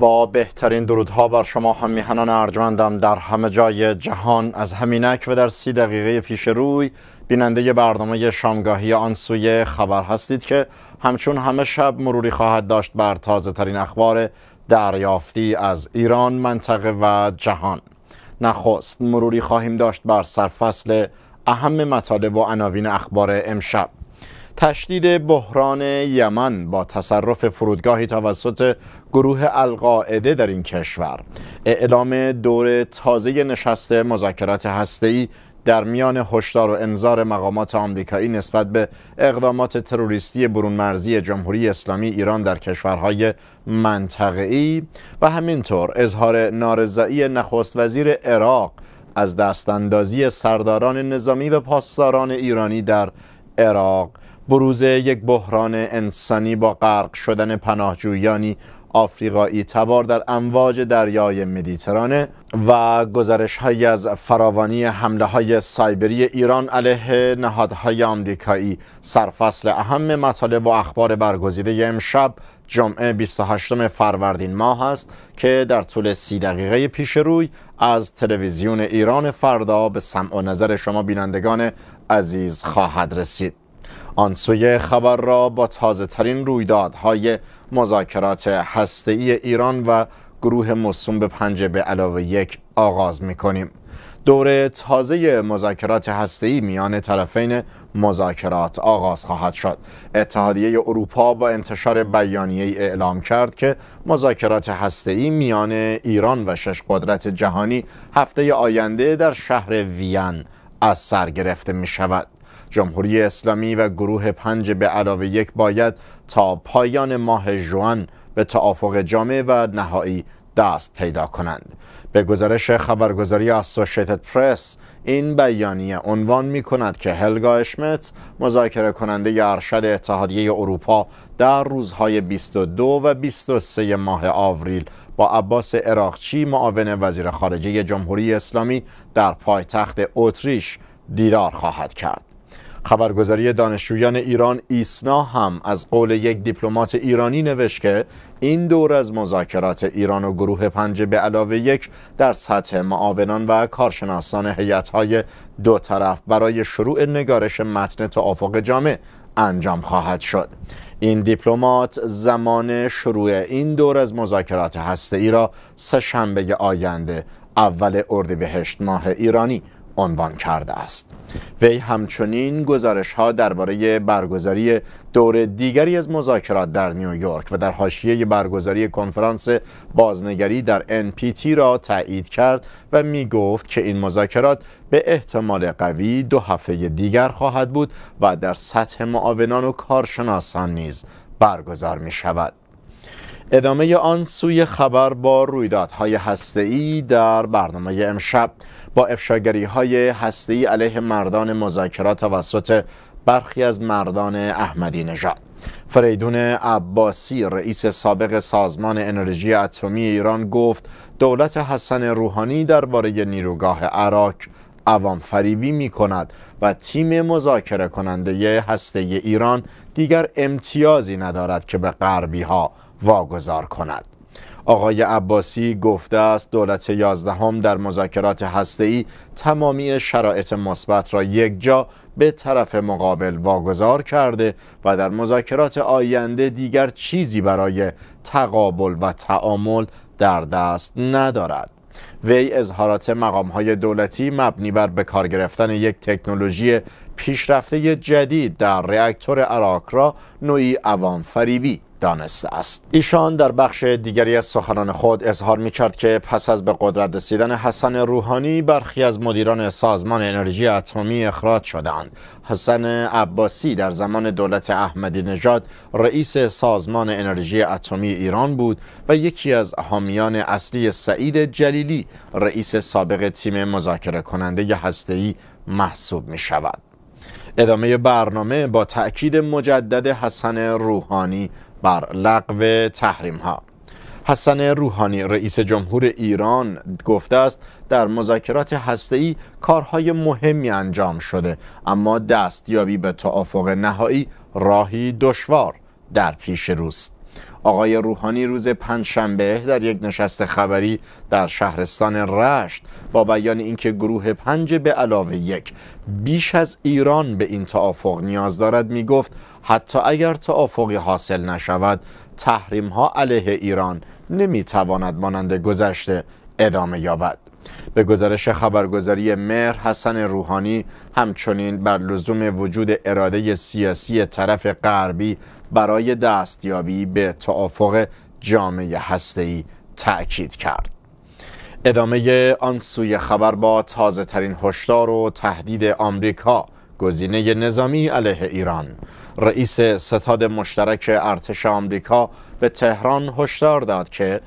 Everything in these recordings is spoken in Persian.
با بهترین درودها بر شما هم میهنان ارجمندم در همه جای جهان از همینک و در سی دقیقه پیش روی بیننده برنامه شامگاهی آن سوی خبر هستید که همچون همه شب مروری خواهد داشت بر تازه ترین اخبار دریافتی از ایران منطقه و جهان نخست مروری خواهیم داشت بر سرفصل اهم مطالب و عناوین اخبار امشب تشدید بحران یمن با تصرف فرودگاهی توسط گروه القاعده در این کشور اعلام دور تازه نشست مذاکرات هسته‌ای در میان هشدار و انذار مقامات آمریکایی نسبت به اقدامات تروریستی برون مرزی جمهوری اسلامی ایران در کشورهای منطقه‌ای و همینطور اظهار نارضایی نخست وزیر عراق از اندازی سرداران نظامی و پاسداران ایرانی در عراق بروز یک بحران انسانی با غرق شدن پناهجویانی آفریقایی تبار در امواج دریای مدیترانه و گزارش از فراوانی حمله های سایبری ایران علیه نهادهای آمریکایی سرفصل اهم مطالب و اخبار برگزیده امشب جمعه 28 فروردین ماه است که در طول سی دقیقه پیش روی از تلویزیون ایران فردا به سمع و نظر شما بینندگان عزیز خواهد رسید آن سوی خبر را با تازه ترین رویدادهای مذاکرات هسته ای ایران و گروه مصوم به پنجه به علاوه یک آغاز می کنیم. دور تازه مذاکرات ای میان طرفین مذاکرات آغاز خواهد شد. اتحادیه اروپا با انتشار بیانیه اعلام کرد که مذاکرات ای میان ایران و شش قدرت جهانی هفته آینده در شهر وین از سر گرفته می شود. جمهوری اسلامی و گروه پنج به علاوه یک باید تا پایان ماه جوان به توافق جامع و نهایی دست پیدا کنند به گزارش خبرگزاری اسوشیتد پرس این بیانیه عنوان می کند که هلگا اشمت مذاکره کننده ارشد اتحادیه اروپا در روزهای 22 و 23 ماه آوریل با عباس عراقچی معاون وزیر خارجه جمهوری اسلامی در پایتخت اتریش دیدار خواهد کرد خبرگزاری دانشجویان ایران ایسنا هم از قول یک دیپلمات ایرانی نوشت که این دور از مذاکرات ایران و گروه پنج به علاوه یک در سطح معاونان و کارشناسان هیئت‌های دو طرف برای شروع نگارش متن توافق جامع انجام خواهد شد این دیپلمات زمان شروع این دور از مذاکرات ای را سه شنبه آینده اول اردیبهشت ماه ایرانی عنوان کرده است وی همچنین گزارش ها درباره برگزاری دور دیگری از مذاکرات در نیویورک و در حاشیه برگزاری کنفرانس بازنگری در NPT را تایید کرد و می گفت که این مذاکرات به احتمال قوی دو هفته دیگر خواهد بود و در سطح معاونان و کارشناسان نیز برگزار می شود ادامه آن سوی خبر با رویدادهای هسته‌ای در برنامه امشب با افشاگری های هسته‌ای علیه مردان مذاکرات توسط برخی از مردان احمدی نژاد فریدون عباسی رئیس سابق سازمان انرژی اتمی ایران گفت دولت حسن روحانی درباره نیروگاه عراق عوام فریبی می کند و تیم مذاکره کننده هسته ایران دیگر امتیازی ندارد که به غربی ها واگذار کند آقای عباسی گفته است دولت یازدهم در مذاکرات هسته‌ای تمامی شرایط مثبت را یکجا به طرف مقابل واگذار کرده و در مذاکرات آینده دیگر چیزی برای تقابل و تعامل در دست ندارد وی اظهارات های دولتی مبنی بر کار گرفتن یک تکنولوژی پیشرفته جدید در ریکتور عراق را نوعی عوام فریبی دانسته است ایشان در بخش دیگری از سخنان خود اظهار می کرد که پس از به قدرت رسیدن حسن روحانی برخی از مدیران سازمان انرژی اتمی اخراج شدند حسن عباسی در زمان دولت احمدی نژاد رئیس سازمان انرژی اتمی ایران بود و یکی از حامیان اصلی سعید جلیلی رئیس سابق تیم مذاکره کننده هسته‌ای محسوب می شود ادامه برنامه با تأکید مجدد حسن روحانی بر لغو تحریم ها حسن روحانی رئیس جمهور ایران گفته است در مذاکرات هسته‌ای کارهای مهمی انجام شده اما دستیابی به توافق نهایی راهی دشوار در پیش روست آقای روحانی روز پنجشنبه در یک نشست خبری در شهرستان رشت با بیان اینکه گروه پنج به علاوه یک بیش از ایران به این توافق نیاز دارد می گفت حتی اگر توافقی حاصل نشود تحریم ها علیه ایران نمی تواند مانند گذشته ادامه یابد به گزارش خبرگزاری مهر حسن روحانی همچنین بر لزوم وجود اراده سیاسی طرف غربی برای دستیابی به توافق جامعه هسته‌ای تأکید کرد. ادامه آن سوی خبر با تازه ترین هشدار و تهدید آمریکا گزینه نظامی علیه ایران رئیس ستاد مشترک ارتش آمریکا به تهران هشدار داد که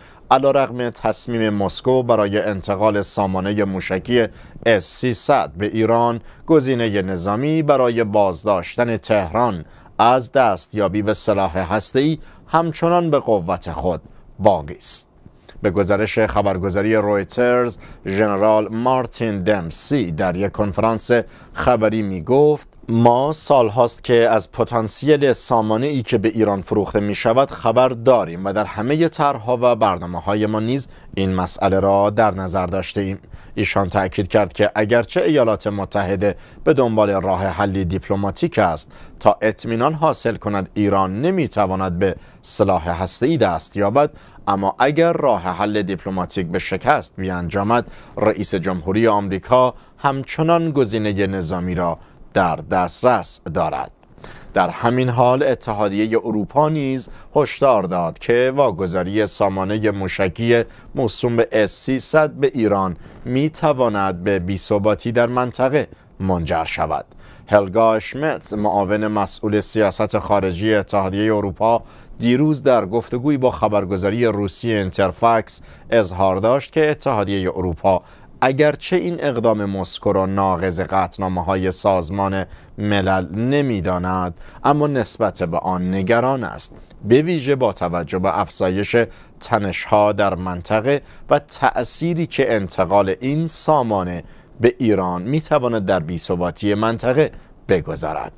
رغم تصمیم مسکو برای انتقال سامانه موشکی S300 به ایران گزینه نظامی برای بازداشتن تهران از دست یا به سلاح هستی، همچنان به قوت خود باقی است به گزارش خبرگزاری رویترز ژنرال مارتین دمسی در یک کنفرانس خبری می گفت ما هاست که از پتانسیل سامانه ای که به ایران فروخته می شود خبر داریم و در همه طرحها و برنامه های ما نیز این مسئله را در نظر داشته ایم. ایشان تأکید کرد که اگرچه ایالات متحده به دنبال راه حلی دیپلماتیک است تا اطمینان حاصل کند ایران تواند به سلاح ای دست یابد اما اگر راه حل دیپلماتیک به شکست بیانجامد رئیس جمهوری آمریکا همچنان گزینه نظامی را در دسترس دارد در همین حال اتحادیه اروپا نیز هشدار داد که واگذاری سامانه موشکی موسوم به S-300 به ایران می تواند به بیثباتی در منطقه منجر شود هلگا شمیتز معاون مسئول سیاست خارجی اتحادیه اروپا دیروز در گفتگوی با خبرگزاری روسی انترفکس اظهار داشت که اتحادیه اروپا اگرچه این اقدام مسکو را ناقض قطنامه های سازمان ملل نمیداند اما نسبت به آن نگران است به ویژه با توجه به افزایش تنشها در منطقه و تأثیری که انتقال این سامانه به ایران میتواند در بیثباتی منطقه بگذارد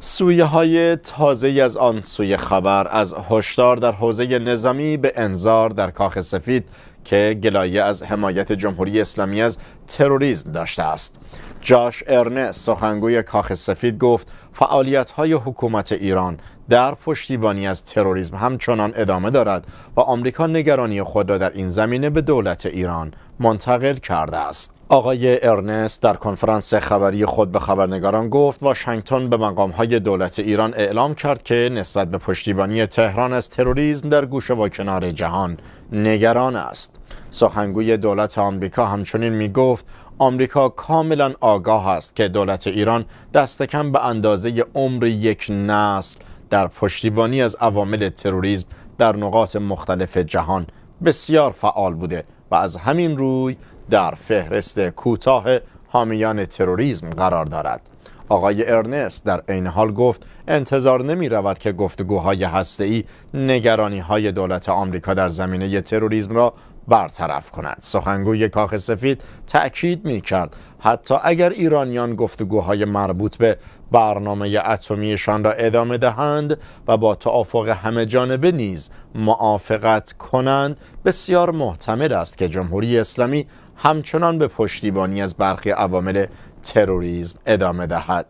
سویه های تازه از آن سوی خبر از هشدار در حوزه نظامی به انظار در کاخ سفید که گلایه از حمایت جمهوری اسلامی از تروریسم داشته است جاش ارنه سخنگوی کاخ سفید گفت فعالیت های حکومت ایران در پشتیبانی از تروریسم همچنان ادامه دارد و آمریکا نگرانی خود را در این زمینه به دولت ایران منتقل کرده است. آقای ارنست در کنفرانس خبری خود به خبرنگاران گفت واشنگتن به های دولت ایران اعلام کرد که نسبت به پشتیبانی تهران از تروریسم در گوشه و کنار جهان نگران است. سخنگوی دولت آمریکا همچنین می گفت آمریکا کاملا آگاه است که دولت ایران دست کم به اندازه عمر یک نسل در پشتیبانی از عوامل تروریسم در نقاط مختلف جهان بسیار فعال بوده و از همین روی در فهرست کوتاه حامیان تروریسم قرار دارد آقای ارنست در این حال گفت انتظار نمی رود که گفتگوهای هسته ای نگرانی های دولت آمریکا در زمینه تروریسم را برطرف کند سخنگوی کاخ سفید تأکید می کرد حتی اگر ایرانیان گفتگوهای مربوط به برنامه اتمیشان را ادامه دهند و با توافق همه جانبه نیز موافقت کنند بسیار محتمل است که جمهوری اسلامی همچنان به پشتیبانی از برخی عوامل تروریسم ادامه دهد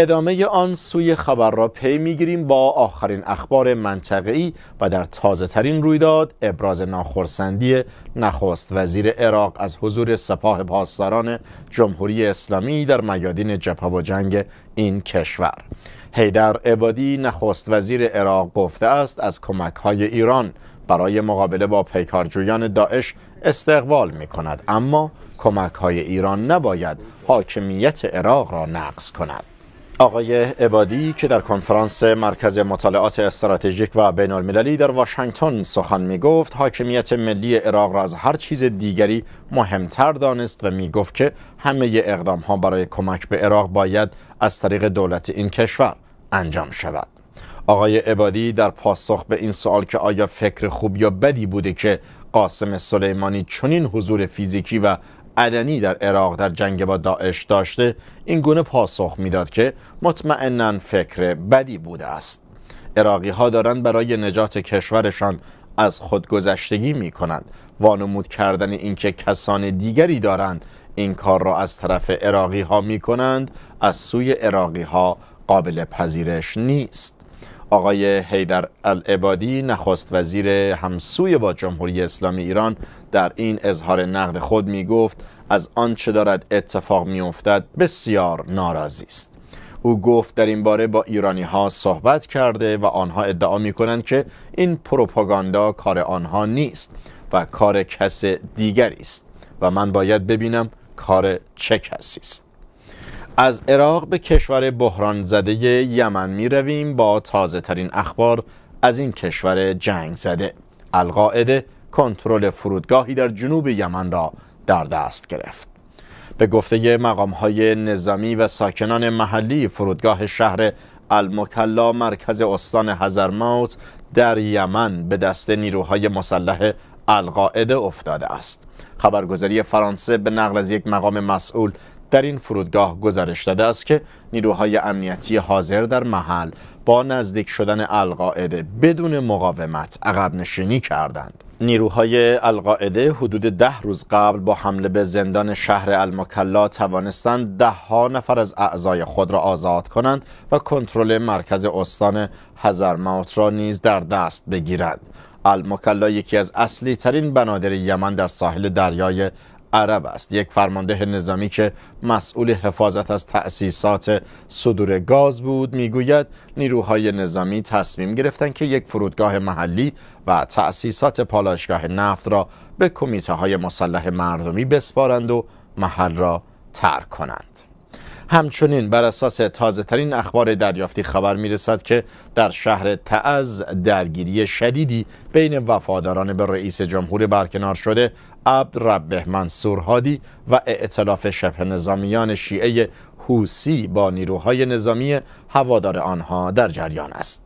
ادامه آن سوی خبر را پی میگیریم با آخرین اخبار منطقه‌ای و در تازه ترین رویداد ابراز ناخرسندی نخست وزیر عراق از حضور سپاه پاسداران جمهوری اسلامی در میادین جبهه و جنگ این کشور هیدر عبادی نخست وزیر عراق گفته است از کمک های ایران برای مقابله با پیکارجویان داعش استقبال می کند اما کمک های ایران نباید حاکمیت عراق را نقض کند آقای عبادی که در کنفرانس مرکز مطالعات استراتژیک و بین المللی در واشنگتن سخن می گفت حاکمیت ملی عراق را از هر چیز دیگری مهمتر دانست و می گفت که همه اقدام ها برای کمک به عراق باید از طریق دولت این کشور انجام شود آقای عبادی در پاسخ به این سوال که آیا فکر خوب یا بدی بوده که قاسم سلیمانی چنین حضور فیزیکی و علنی در عراق در جنگ با داعش داشته این گونه پاسخ میداد که مطمئنا فکر بدی بوده است عراقی ها دارند برای نجات کشورشان از خودگذشتگی می کنند وانمود کردن اینکه کسان دیگری دارند این کار را از طرف عراقی ها می کنند از سوی عراقی ها قابل پذیرش نیست آقای حیدر العبادی نخست وزیر همسوی با جمهوری اسلامی ایران در این اظهار نقد خود می گفت از آنچه دارد اتفاق می افتد بسیار ناراضی است او گفت در این باره با ایرانی ها صحبت کرده و آنها ادعا می کنند که این پروپاگاندا کار آنها نیست و کار کس دیگری است و من باید ببینم کار چه کسی است از عراق به کشور بحران زده یمن می رویم با تازه ترین اخبار از این کشور جنگ زده القاعده کنترل فرودگاهی در جنوب یمن را در دست گرفت به گفته مقام های نظامی و ساکنان محلی فرودگاه شهر المکلا مرکز استان هزرموت در یمن به دست نیروهای مسلح القاعده افتاده است خبرگزاری فرانسه به نقل از یک مقام مسئول در این فرودگاه گزارش داده است که نیروهای امنیتی حاضر در محل با نزدیک شدن القاعده بدون مقاومت عقب نشینی کردند نیروهای القاعده حدود ده روز قبل با حمله به زندان شهر المکلا توانستند ده ها نفر از اعضای خود را آزاد کنند و کنترل مرکز استان هزرموت را نیز در دست بگیرند المکلا یکی از اصلی ترین بنادر یمن در ساحل دریای عرب است یک فرمانده نظامی که مسئول حفاظت از تأسیسات صدور گاز بود میگوید نیروهای نظامی تصمیم گرفتند که یک فرودگاه محلی و تأسیسات پالاشگاه نفت را به کمیته های مسلح مردمی بسپارند و محل را ترک کنند همچنین بر اساس تازه ترین اخبار دریافتی خبر می رسد که در شهر تعز درگیری شدیدی بین وفاداران به رئیس جمهور برکنار شده عبد ربه منصور هادی و اعتلاف شبه نظامیان شیعه حوسی با نیروهای نظامی هوادار آنها در جریان است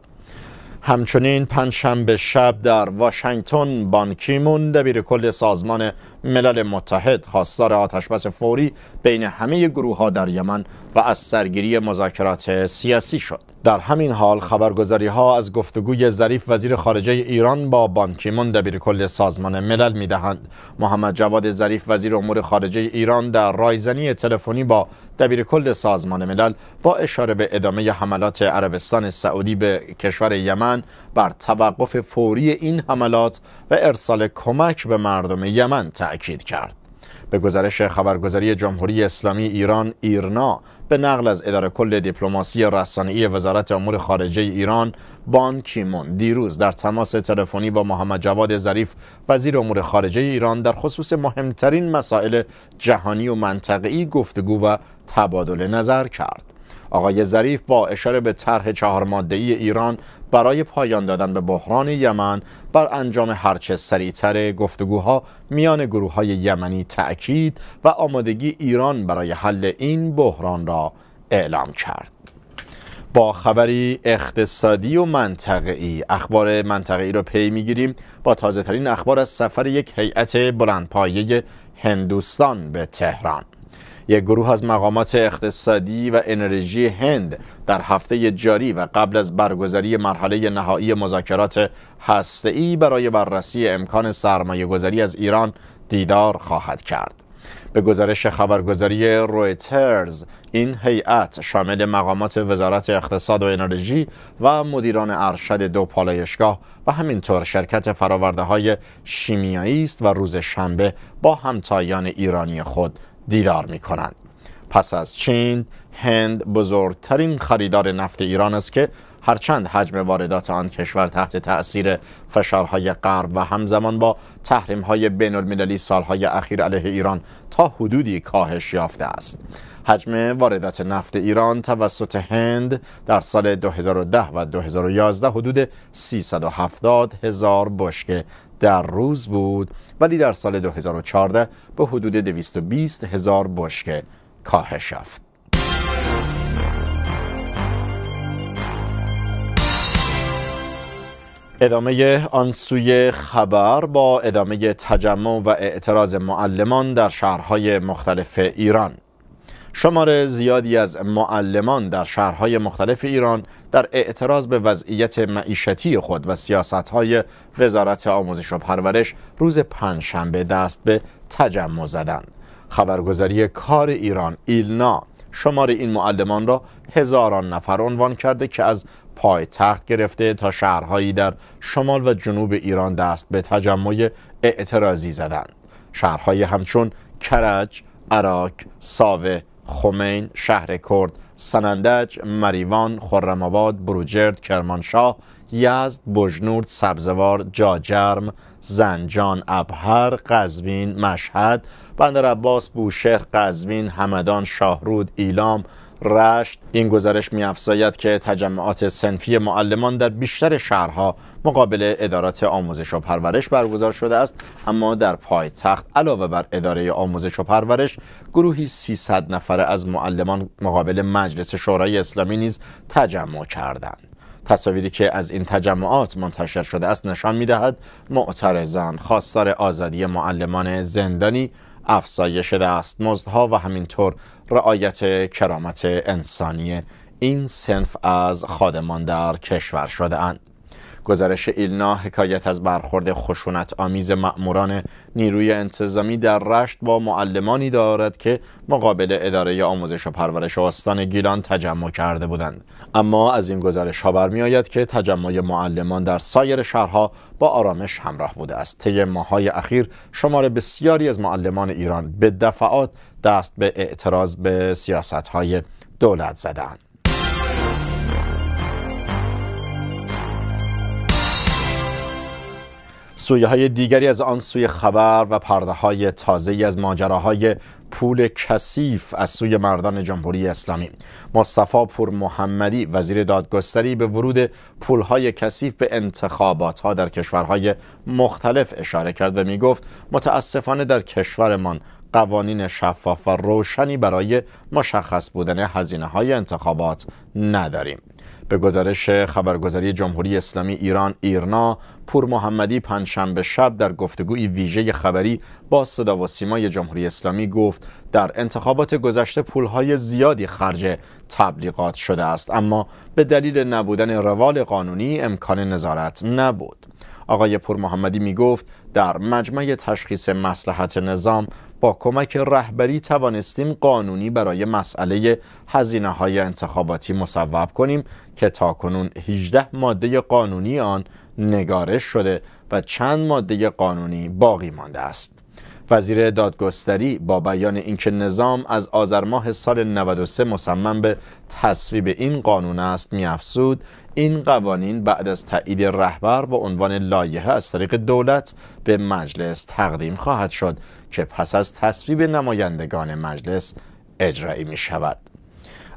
همچنین پنجشنبه شب در واشنگتن بانکیمون دبیر کل سازمان ملل متحد خواستار آتشبس فوری بین همه گروه ها در یمن و از سرگیری مذاکرات سیاسی شد در همین حال خبرگزاری ها از گفتگوی ظریف وزیر خارجه ایران با بانکیمون دبیر کل سازمان ملل میدهند محمد جواد ظریف وزیر امور خارجه ایران در رایزنی تلفنی با دبیر کل سازمان ملل با اشاره به ادامه حملات عربستان سعودی به کشور یمن بر توقف فوری این حملات و ارسال کمک به مردم یمن تأکید کرد به گزارش خبرگزاری جمهوری اسلامی ایران ایرنا به نقل از اداره کل دیپلماسی رسانه‌ای وزارت امور خارجه ایران بان کیمون دیروز در تماس تلفنی با محمد جواد ظریف وزیر امور خارجه ایران در خصوص مهمترین مسائل جهانی و منطقه‌ای گفتگو و تبادل نظر کرد آقای ظریف با اشاره به طرح چهار ماده ای ایران برای پایان دادن به بحران یمن بر انجام هرچه سریعتر گفتگوها میان گروه های یمنی تأکید و آمادگی ایران برای حل این بحران را اعلام کرد. با خبری اقتصادی و منطقه‌ای اخبار منطقه‌ای را پی میگیریم با تازه اخبار از سفر یک هیئت بلندپایه هندوستان به تهران یک گروه از مقامات اقتصادی و انرژی هند در هفته جاری و قبل از برگزاری مرحله نهایی مذاکرات هسته‌ای برای بررسی امکان سرمایه از ایران دیدار خواهد کرد. به گزارش خبرگزاری رویترز این هیئت شامل مقامات وزارت اقتصاد و انرژی و مدیران ارشد دو پالایشگاه و همینطور شرکت فراورده های شیمیایی است و روز شنبه با همتایان ایرانی خود دیدار می کنند. پس از چین، هند بزرگترین خریدار نفت ایران است که هرچند حجم واردات آن کشور تحت تأثیر فشارهای غرب و همزمان با تحریمهای بین المللی سالهای اخیر علیه ایران تا حدودی کاهش یافته است حجم واردات نفت ایران توسط هند در سال 2010 و 2011 حدود 370 هزار بشکه در روز بود ولی در سال 2014 به حدود 220 هزار بشکه کاهش یافت. ادامه آن سوی خبر با ادامه تجمع و اعتراض معلمان در شهرهای مختلف ایران شمار زیادی از معلمان در شهرهای مختلف ایران در اعتراض به وضعیت معیشتی خود و سیاستهای وزارت آموزش و پرورش روز پنجشنبه دست به تجمع زدند خبرگزاری کار ایران ایلنا شمار این معلمان را هزاران نفر عنوان کرده که از پایتخت گرفته تا شهرهایی در شمال و جنوب ایران دست به تجمع اعتراضی زدند شهرهای همچون کرج، عراق، ساوه، خمین، شهر کرد، سنندج، مریوان، خرمآباد، بروجرد، کرمانشاه، یزد، بجنورد، سبزوار، جاجرم، زنجان، ابهر، قزوین، مشهد، بندر عباس، بوشهر، قزوین، همدان، شاهرود، ایلام، رشت این گزارش میافزاید که تجمعات سنفی معلمان در بیشتر شهرها مقابل ادارات آموزش و پرورش برگزار شده است اما در پایتخت علاوه بر اداره آموزش و پرورش گروهی 300 نفره از معلمان مقابل مجلس شورای اسلامی نیز تجمع کردند تصاویری که از این تجمعات منتشر شده است نشان میدهد معترضان خواستار آزادی معلمان زندانی افزایش دستمزدها و همینطور رعایت کرامت انسانی این سنف از خادمان در کشور شده اند. گزارش ایلنا حکایت از برخورد خشونت آمیز مأموران نیروی انتظامی در رشت با معلمانی دارد که مقابل اداره آموزش و پرورش استان گیلان تجمع کرده بودند اما از این گزارش ها آید که تجمع معلمان در سایر شهرها با آرامش همراه بوده است طی ماهای اخیر شمار بسیاری از معلمان ایران به دفعات دست به اعتراض به سیاست های دولت زدند سویه های دیگری از آن سوی خبر و پرده های تازه از ماجراهای پول کثیف از سوی مردان جمهوری اسلامی مصطفی پور محمدی وزیر دادگستری به ورود پول های کثیف به انتخابات ها در کشورهای مختلف اشاره کرد و می گفت متاسفانه در کشورمان قوانین شفاف و روشنی برای مشخص بودن هزینه های انتخابات نداریم به گزارش خبرگزاری جمهوری اسلامی ایران ایرنا پور محمدی پنجشنبه شب در گفتگوی ویژه خبری با صدا و سیمای جمهوری اسلامی گفت در انتخابات گذشته پولهای زیادی خرج تبلیغات شده است اما به دلیل نبودن روال قانونی امکان نظارت نبود آقای پور محمدی می گفت در مجمع تشخیص مسلحت نظام با کمک رهبری توانستیم قانونی برای مسئله هزینه های انتخاباتی مصوب کنیم که تاکنون 18 ماده قانونی آن نگارش شده و چند ماده قانونی باقی مانده است. وزیر دادگستری با بیان اینکه نظام از آذر ماه سال 93 مصمم به تصویب این قانون است میافزود این قوانین بعد از تایید رهبر به عنوان لایحه از طریق دولت به مجلس تقدیم خواهد شد که پس از تصویب نمایندگان مجلس اجرایی می شود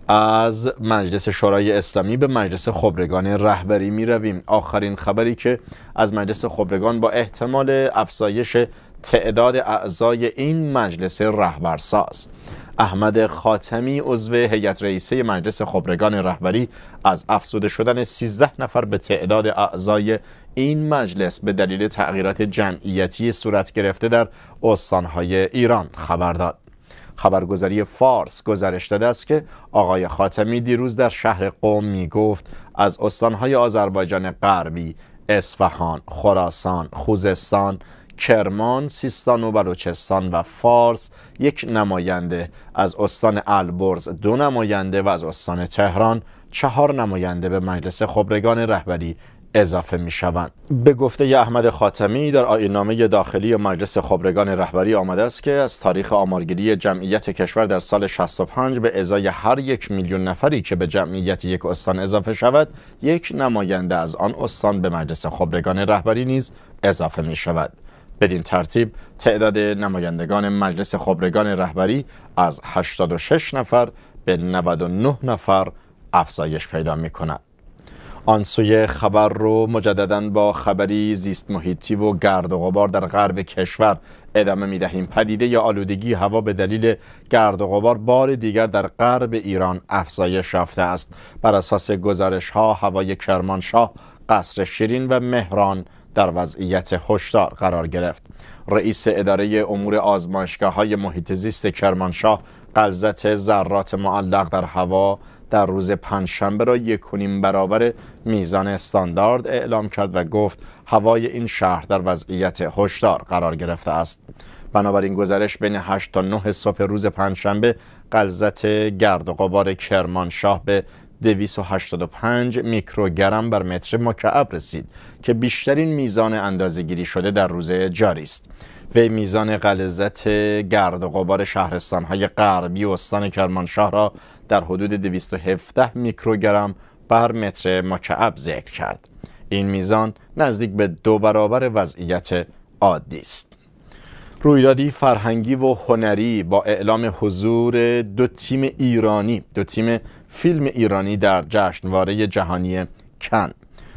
از مجلس شورای اسلامی به مجلس خبرگان رهبری می رویم آخرین خبری که از مجلس خبرگان با احتمال افزایش تعداد اعضای این مجلس رهبرساز احمد خاتمی عضو هیئت رئیسه مجلس خبرگان رهبری از افزوده شدن 13 نفر به تعداد اعضای این مجلس به دلیل تغییرات جمعیتی صورت گرفته در استانهای ایران خبر داد خبرگزاری فارس گزارش داده است که آقای خاتمی دیروز در شهر قوم می گفت از استانهای آذربایجان غربی اصفهان، خراسان، خوزستان، کرمان، سیستان و بلوچستان و فارس یک نماینده از استان البرز دو نماینده و از استان تهران چهار نماینده به مجلس خبرگان رهبری اضافه می شوند. به گفته احمد خاتمی در آینامه داخلی مجلس خبرگان رهبری آمده است که از تاریخ آمارگیری جمعیت کشور در سال 65 به ازای هر یک میلیون نفری که به جمعیت یک استان اضافه شود یک نماینده از آن استان به مجلس خبرگان رهبری نیز اضافه می شود. بدین ترتیب تعداد نمایندگان مجلس خبرگان رهبری از 86 نفر به 99 نفر افزایش پیدا می کند. آن سوی خبر رو مجددا با خبری زیست محیطی و گرد و غبار در غرب کشور ادامه می دهیم پدیده یا آلودگی هوا به دلیل گرد و غبار بار دیگر در غرب ایران افزایش یافته است بر اساس گزارش ها هوای کرمانشاه قصر شیرین و مهران در وضعیت هشدار قرار گرفت رئیس اداره امور آزمایشگاه های محیط زیست کرمانشاه قلزت ذرات معلق در هوا در روز پنجشنبه را یکونیم برابر میزان استاندارد اعلام کرد و گفت هوای این شهر در وضعیت هشدار قرار گرفته است بنابراین گزارش بین 8 تا 9 صبح روز پنجشنبه قلزت گرد و غبار کرمانشاه به 285 میکروگرم بر متر مکعب رسید که بیشترین میزان گیری شده در روز جاری است و میزان غلظت گرد و غبار های غربی استان کرمانشاه را در حدود 217 میکروگرم بر متر مکعب ذکر کرد این میزان نزدیک به دو برابر وضعیت عادی است رویدادی فرهنگی و هنری با اعلام حضور دو تیم ایرانی دو تیم فیلم ایرانی در جشنواره جهانی کن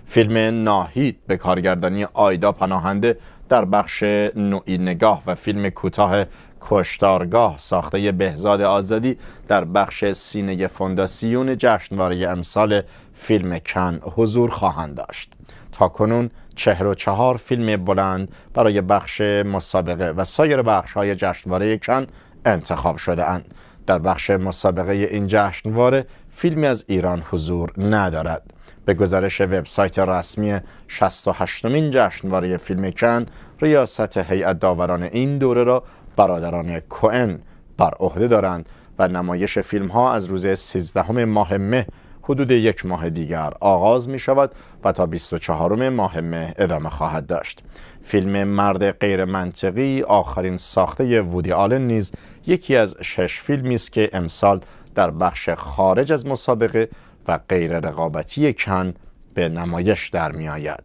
فیلم ناهید به کارگردانی آیدا پناهنده در بخش نوعی نگاه و فیلم کوتاه کشتارگاه ساخته بهزاد آزادی در بخش سینه فونداسیون جشنواره امسال فیلم کن حضور خواهند داشت تا کنون چهر و چهار فیلم بلند برای بخش مسابقه و سایر بخش های جشنواره کن انتخاب شده اند. در بخش مسابقه این جشنواره فیلمی از ایران حضور ندارد به گزارش وبسایت رسمی 68 مین جشنواره فیلم کن ریاست هیئت داوران این دوره را برادران کوئن بر عهده دارند و نمایش فیلم ها از روز 13 ماه مه حدود یک ماه دیگر آغاز می شود و تا 24 ماه مه ادامه خواهد داشت فیلم مرد غیر منطقی آخرین ساخته وودی آلن نیز یکی از شش فیلمی است که امسال در بخش خارج از مسابقه و غیر رقابتی کن به نمایش در می آید.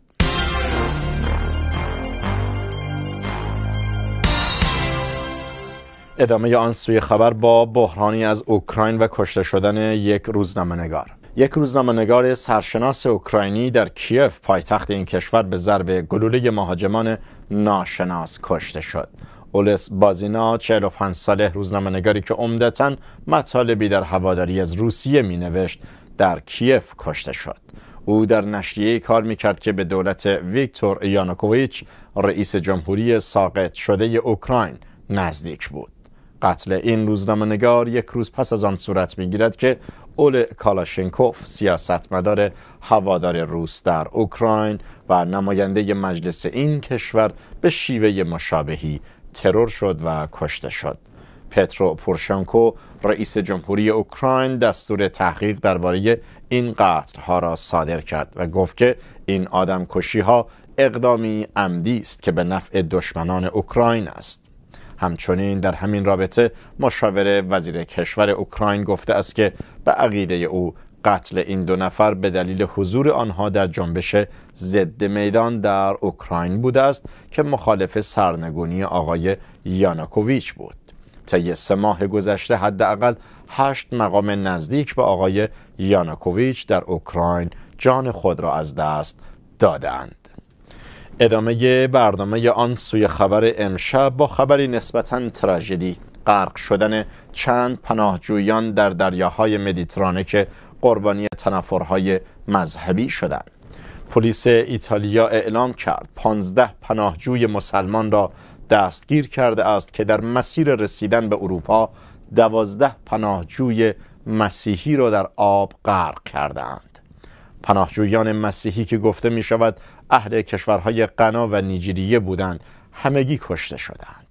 ادامه آن سوی خبر با بحرانی از اوکراین و کشته شدن یک روزنامه نگار یک نگار سرشناس اوکراینی در کیف پایتخت این کشور به ضرب گلوله مهاجمان ناشناس کشته شد. اولس بازینا 45 ساله نگاری که عمدتا مطالبی در هواداری از روسیه می نوشت در کیف کشته شد او در نشریه کار کرد که به دولت ویکتور یانوکویچ رئیس جمهوری ساقط شده اوکراین نزدیک بود قتل این روزنامه نگار یک روز پس از آن صورت گیرد که اول کالاشنکوف سیاستمدار هوادار روس در اوکراین و نماینده مجلس این کشور به شیوه مشابهی ترور شد و کشته شد پترو پورشانکو رئیس جمهوری اوکراین دستور تحقیق درباره این قتلها را صادر کرد و گفت که این کشی ها اقدامی عمدی است که به نفع دشمنان اوکراین است همچنین در همین رابطه مشاور وزیر کشور اوکراین گفته است که به عقیده او قتل این دو نفر به دلیل حضور آنها در جنبش ضد میدان در اوکراین بوده است که مخالف سرنگونی آقای یاناکوویچ بود طی سه ماه گذشته حداقل هشت مقام نزدیک به آقای یاناکوویچ در اوکراین جان خود را از دست دادند ادامه برنامه آن سوی خبر امشب با خبری نسبتا تراژدی غرق شدن چند پناهجویان در دریاهای مدیترانه که قربانی تنفرهای مذهبی شدند. پلیس ایتالیا اعلام کرد 15 پناهجوی مسلمان را دستگیر کرده است که در مسیر رسیدن به اروپا 12 پناهجوی مسیحی را در آب غرق کردند. پناهجویان مسیحی که گفته می شود اهل کشورهای غنا و نیجریه بودند همگی کشته شدند.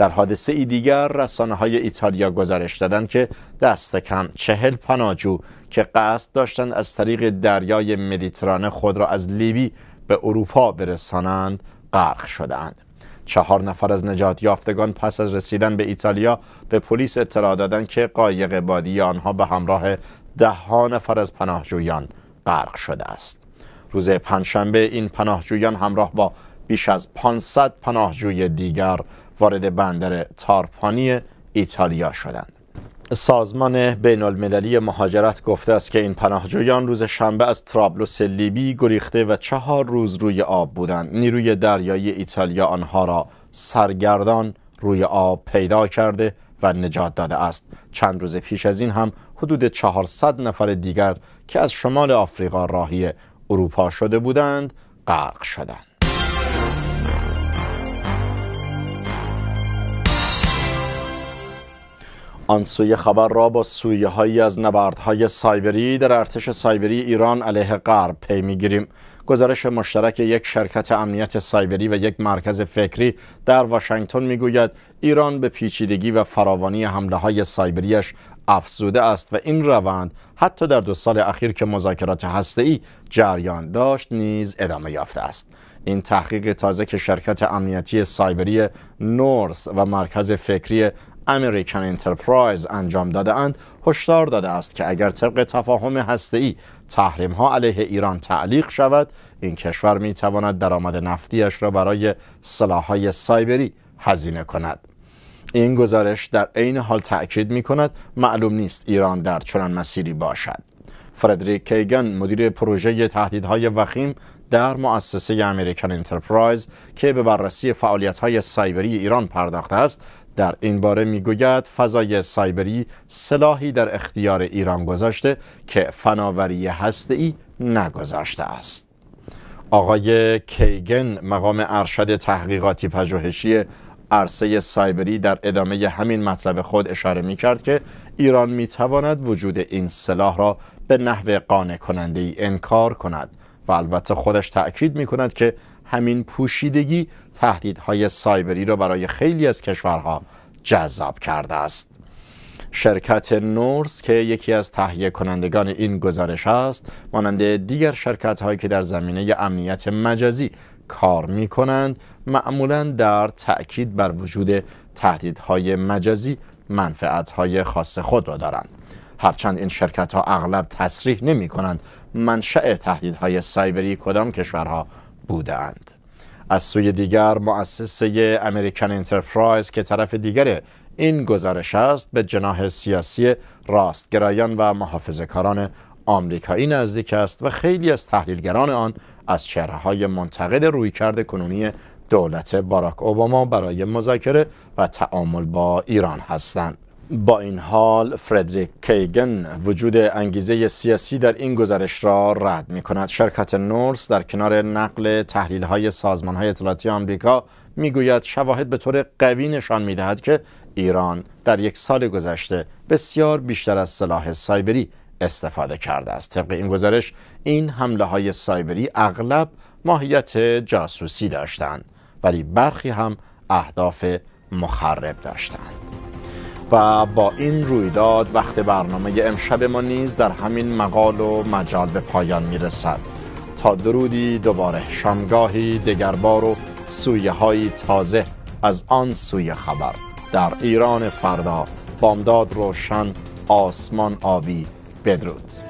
در حادثه ای دیگر رسانه های ایتالیا گزارش دادند که دست کم چهل پناجو که قصد داشتند از طریق دریای مدیترانه خود را از لیبی به اروپا برسانند غرق شدند چهار نفر از نجات یافتگان پس از رسیدن به ایتالیا به پلیس اطلاع دادند که قایق بادی آنها به همراه ده ها نفر از پناهجویان غرق شده است روز پنجشنبه این پناهجویان همراه با بیش از 500 پناهجوی دیگر وارد بندر تارپانی ایتالیا شدند سازمان بین المللی مهاجرت گفته است که این پناهجویان روز شنبه از ترابلوس لیبی گریخته و چهار روز روی آب بودند نیروی دریایی ایتالیا آنها را سرگردان روی آب پیدا کرده و نجات داده است چند روز پیش از این هم حدود 400 نفر دیگر که از شمال آفریقا راهی اروپا شده بودند غرق شدند آن سوی خبر را با سویه هایی از نبردهای سایبری در ارتش سایبری ایران علیه غرب پی میگیریم گزارش مشترک یک شرکت امنیت سایبری و یک مرکز فکری در واشنگتن میگوید ایران به پیچیدگی و فراوانی حمله های سایبریش افزوده است و این روند حتی در دو سال اخیر که مذاکرات ای جریان داشت نیز ادامه یافته است این تحقیق تازه که شرکت امنیتی سایبری نورس و مرکز فکری امریکن انترپرایز انجام داده اند هشدار داده است که اگر طبق تفاهم هسته‌ای تحریم ها علیه ایران تعلیق شود این کشور می تواند درآمد نفتیش را برای های سایبری هزینه کند این گزارش در عین حال تاکید می کند معلوم نیست ایران در چنان مسیری باشد فردریک کیگن مدیر پروژه تهدیدهای وخیم در مؤسسه امریکن انترپرایز که به بررسی فعالیت‌های سایبری ایران پرداخته است در این باره میگوید فضای سایبری سلاحی در اختیار ایران گذاشته که فناوری ای نگذاشته است آقای کیگن مقام ارشد تحقیقاتی پژوهشی عرصه سایبری در ادامه همین مطلب خود اشاره می کرد که ایران می تواند وجود این سلاح را به نحو قانع کننده ای انکار کند و البته خودش تأکید می کند که همین پوشیدگی تهدیدهای سایبری را برای خیلی از کشورها جذاب کرده است شرکت نورس که یکی از تهیه کنندگان این گزارش است مانند دیگر شرکت هایی که در زمینه امنیت مجازی کار می کنند معمولا در تأکید بر وجود تهدیدهای مجازی منفعت های خاص خود را دارند هرچند این شرکت ها اغلب تصریح نمی کنند منشأ تهدیدهای سایبری کدام کشورها بودند از سوی دیگر مؤسسه امریکن انترپرایز که طرف دیگر این گزارش است به جناح سیاسی راستگرایان و محافظهکاران آمریکایی نزدیک است و خیلی از تحلیلگران آن از چهره های منتقد رویکرد کنونی دولت باراک اوباما برای مذاکره و تعامل با ایران هستند با این حال فردریک کیگن وجود انگیزه سیاسی در این گزارش را رد می کند شرکت نورس در کنار نقل تحلیل های سازمان های اطلاعاتی آمریکا می شواهد به طور قوی نشان می دهد که ایران در یک سال گذشته بسیار بیشتر از سلاح سایبری استفاده کرده است طبق این گزارش این حمله های سایبری اغلب ماهیت جاسوسی داشتند ولی برخی هم اهداف مخرب داشتند و با این رویداد وقت برنامه امشب ما نیز در همین مقال و مجال به پایان میرسد تا درودی دوباره شامگاهی دگربار و سویه های تازه از آن سوی خبر در ایران فردا بامداد روشن آسمان آبی بدرود